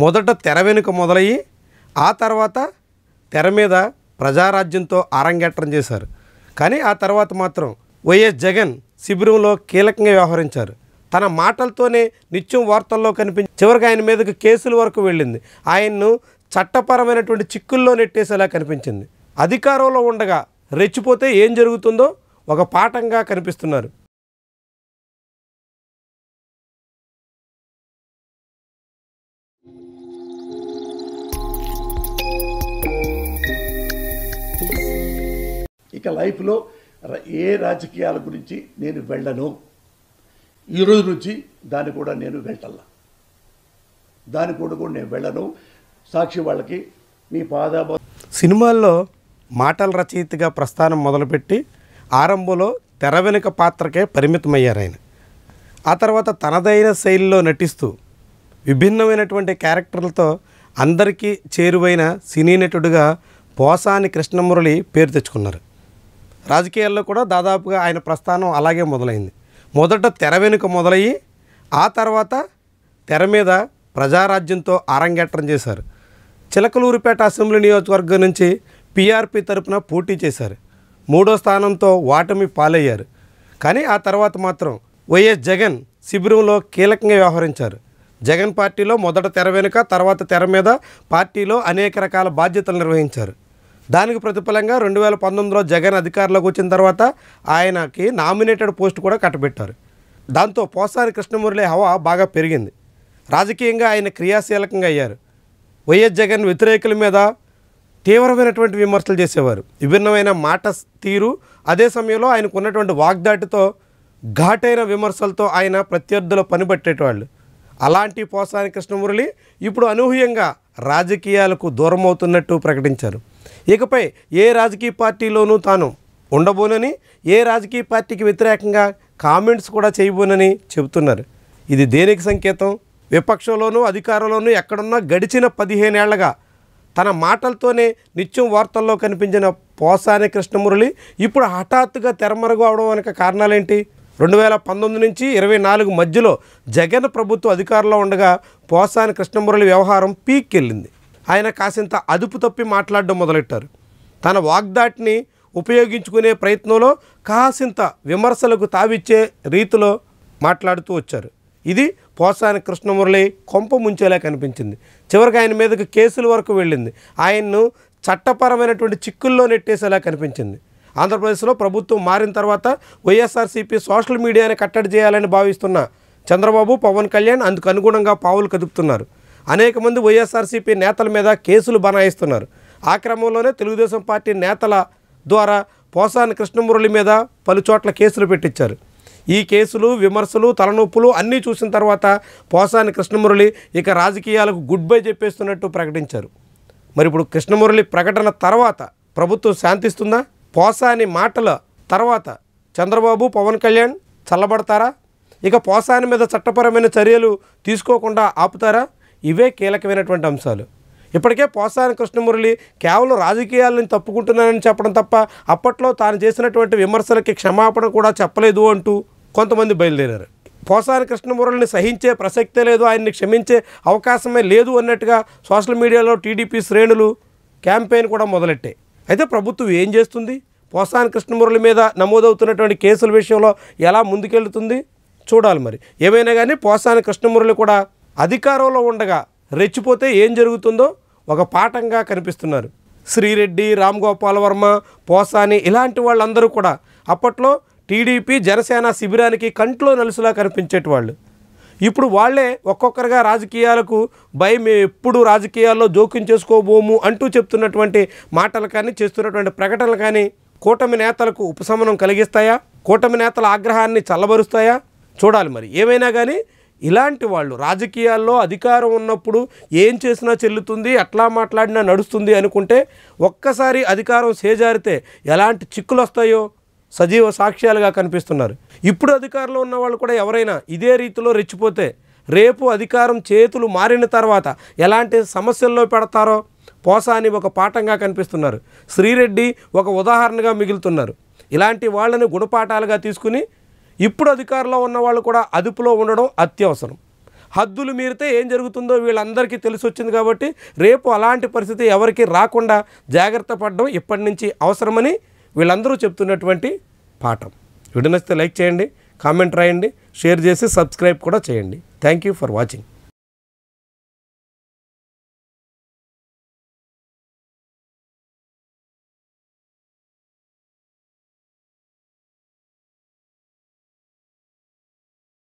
మొదట తెర వెనుక మొదలయ్యి ఆ తర్వాత తెర మీద ప్రజారాజ్యంతో అరంగేట్రం చేశారు కానీ ఆ తర్వాత మాత్రం వైఎస్ జగన్ శిబిరంలో కీలకంగా వ్యవహరించారు తన మాటలతోనే నిత్యం వార్తల్లో కనిపించి చివరికి ఆయన మీదకు కేసుల వరకు వెళ్ళింది ఆయన్ను చట్టపరమైనటువంటి చిక్కుల్లో నెట్టేసేలా కనిపించింది అధికారంలో ఉండగా రెచ్చిపోతే ఏం జరుగుతుందో ఒక పాఠంగా కనిపిస్తున్నారు ఇక లైఫ్లో ఏ రాజకీయాల గురించి నేను వెళ్ళను ఈరోజు నుంచి దాన్ని కూడా నేను వెళ్ళల్లా దాని కూడా కూడా నేను వెళ్ళను సాక్షి వాళ్ళకి మీ పాదాబ సినిమాల్లో మాటల రచయితగా ప్రస్థానం మొదలుపెట్టి ఆరంభంలో తెర వెనుక పాత్రకే పరిమితమయ్యారు ఆయన ఆ తర్వాత తనదైన శైలిలో నటిస్తూ విభిన్నమైనటువంటి క్యారెక్టర్లతో అందరికీ చేరువైన సినీ నటుడుగా పోసాని కృష్ణమురళి పేరు తెచ్చుకున్నారు రాజకీయాల్లో కూడా దాదాపుగా ఆయన ప్రస్థానం అలాగే మొదలైంది మొదట తెర వెనుక మొదలయ్యి ఆ తర్వాత తెర మీద ప్రజారాజ్యంతో అరంగేట్రం చేశారు చిలకలూరుపేట అసెంబ్లీ నియోజకవర్గం నుంచి పీఆర్పీ తరపున పోటీ చేశారు మూడో స్థానంతో వాటమి పాలయ్యారు కానీ ఆ తర్వాత మాత్రం వైఎస్ జగన్ శిబిరంలో కీలకంగా వ్యవహరించారు జగన్ పార్టీలో మొదట తెర వెనుక తర్వాత తెర మీద పార్టీలో అనేక రకాల బాధ్యతలు నిర్వహించారు దానికి ప్రతిఫలంగా రెండు వేల పంతొమ్మిదిలో జగన్ అధికారంలోకి వచ్చిన తర్వాత ఆయనకి నామినేటెడ్ పోస్ట్ కూడా కట్టబెట్టారు దాంతో పోసారి కృష్ణమురళి హవా బాగా పెరిగింది రాజకీయంగా ఆయన క్రియాశీలకంగా అయ్యారు వైఎస్ జగన్ వ్యతిరేకుల మీద తీవ్రమైనటువంటి విమర్శలు చేసేవారు విభిన్నమైన మాట తీరు అదే సమయంలో ఆయనకు ఉన్నటువంటి వాగ్దాటితో ఘాటైన విమర్శలతో ఆయన ప్రత్యర్థుల పనిబట్టేటవాళ్ళు అలాంటి పోసాని కృష్ణమురళి ఇప్పుడు అనూహ్యంగా రాజకీయాలకు దూరం అవుతున్నట్టు ప్రకటించారు ఇకపై ఏ రాజకీయ పార్టీలోనూ తాను ఉండబోనని ఏ రాజకీయ పార్టీకి వ్యతిరేకంగా కామెంట్స్ కూడా చేయబోనని చెబుతున్నారు ఇది దేనికి సంకేతం విపక్షంలోనూ అధికారంలోనూ ఎక్కడున్నా గడిచిన పదిహేనేళ్లగా తన మాటలతోనే నిత్యం వార్తల్లో కనిపించిన పోసాని కృష్ణమురళి ఇప్పుడు హఠాత్తుగా తెరమరుగు అవడం వెనక కారణాలేంటి రెండు వేల పంతొమ్మిది నుంచి ఇరవై నాలుగు మధ్యలో జగన్ ప్రభుత్వ అధికారంలో ఉండగా పోసాని కృష్ణమురళి వ్యవహారం పీక్కెళ్ళింది ఆయన కాసింత అదుపు తప్పి మాట్లాడడం మొదలెట్టారు తన వాగ్దాటిని ఉపయోగించుకునే ప్రయత్నంలో కాసింత విమర్శలకు తావిచ్చే రీతిలో మాట్లాడుతూ వచ్చారు ఇది పోసాని కృష్ణమురళి కొంప ముంచేలా కనిపించింది చివరికి ఆయన మీదకు కేసుల వరకు వెళ్ళింది ఆయన్ను చట్టపరమైనటువంటి చిక్కుల్లో నెట్టేసేలా కనిపించింది ఆంధ్రప్రదేశ్లో ప్రభుత్వం మారిన తర్వాత వైఎస్ఆర్సీపీ సోషల్ మీడియాని కట్టడి చేయాలని భావిస్తున్న చంద్రబాబు పవన్ కళ్యాణ్ అందుకు అనుగుణంగా పావులు కదుపుతున్నారు అనేక మంది వైఎస్ఆర్సీపీ నేతల మీద కేసులు బనాయిస్తున్నారు ఆ క్రమంలోనే తెలుగుదేశం పార్టీ నేతల ద్వారా పోసాని కృష్ణమురళి మీద పలుచోట్ల కేసులు పెట్టించారు ఈ కేసులు విమర్శలు తలనొప్పులు అన్నీ చూసిన తర్వాత పోసాని కృష్ణమురళి ఇక రాజకీయాలకు గుడ్ బై చెప్పేస్తున్నట్టు ప్రకటించారు మరి ఇప్పుడు కృష్ణమురళి ప్రకటన తర్వాత ప్రభుత్వం శాంతిస్తుందా పోసాని మాటల తర్వాత చంద్రబాబు పవన్ కళ్యాణ్ చల్లబడతారా ఇక పోసాని మీద చట్టపరమైన చర్యలు తీసుకోకుండా ఆపుతారా ఇవే కీలకమైనటువంటి అంశాలు ఇప్పటికే పోసాని కృష్ణమురళి కేవలం రాజకీయాలను తప్పుకుంటున్నానని చెప్పడం తప్ప అప్పట్లో తాను చేసినటువంటి విమర్శలకి క్షమాపణ కూడా చెప్పలేదు అంటూ కొంతమంది బయలుదేరారు పోసాని కృష్ణమురళిని సహించే ప్రసక్తే లేదు ఆయన్ని క్షమించే అవకాశమే లేదు అన్నట్టుగా సోషల్ మీడియాలో టీడీపీ శ్రేణులు క్యాంపెయిన్ కూడా మొదలెట్టాయి అయితే ప్రభుత్వం ఏం చేస్తుంది పోసాని కృష్ణమురళి మీద నమోదవుతున్నటువంటి కేసుల విషయంలో ఎలా ముందుకెళ్తుంది చూడాలి మరి ఏమైనా కానీ పోసాని కృష్ణమురళి కూడా అధికారంలో ఉండగా రెచ్చిపోతే ఏం జరుగుతుందో ఒక పాఠంగా కనిపిస్తున్నారు శ్రీరెడ్డి రామ్ గోపాల్ వర్మ పోసాని ఇలాంటి వాళ్ళందరూ కూడా అప్పట్లో టీడీపీ జనసేన శిబిరానికి కంట్లో నలుసులా కనిపించేటి వాళ్ళు ఇప్పుడు వాళ్లే ఒక్కొక్కరుగా రాజకీయాలకు భయం మేము ఎప్పుడు రాజకీయాల్లో జోక్యం చేసుకోబోము అంటూ చెప్తున్నటువంటి మాటలు కానీ చేస్తున్నటువంటి ప్రకటనలు కానీ కూటమి నేతలకు ఉపశమనం కలిగిస్తాయా కూటమి నేతల ఆగ్రహాన్ని చల్లబరుస్తాయా చూడాలి మరి ఏమైనా కానీ ఇలాంటి వాళ్ళు రాజకీయాల్లో అధికారం ఉన్నప్పుడు ఏం చేసినా చెల్లుతుంది అట్లా మాట్లాడినా నడుస్తుంది అనుకుంటే ఒక్కసారి అధికారం చేజారితే ఎలాంటి చిక్కులు వస్తాయో సజీవ సాక్ష్యాలుగా కనిపిస్తున్నారు ఇప్పుడు అధికారంలో ఉన్న వాళ్ళు కూడా ఎవరైనా ఇదే రీతిలో రెచ్చిపోతే రేపు అధికారం చేతులు మారిన తర్వాత ఎలాంటి సమస్యల్లో పెడతారో పోసాని ఒక పాఠంగా కనిపిస్తున్నారు శ్రీరెడ్డి ఒక ఉదాహరణగా మిగులుతున్నారు ఇలాంటి వాళ్ళని గుణపాఠాలుగా తీసుకుని ఇప్పుడు అధికారంలో ఉన్న వాళ్ళు కూడా అదుపులో ఉండడం అత్యవసరం హద్దులు మీరితే ఏం జరుగుతుందో వీళ్ళందరికీ తెలిసి వచ్చింది కాబట్టి రేపు అలాంటి పరిస్థితి ఎవరికి రాకుండా జాగ్రత్త పడడం ఇప్పటి నుంచి అవసరమని వీళ్ళందరూ చెప్తున్నటువంటి పాఠం వీడియో నచ్చితే లైక్ చేయండి కామెంట్ రాయండి షేర్ చేసి సబ్స్క్రైబ్ కూడా చేయండి థ్యాంక్ యూ ఫర్ వాచింగ్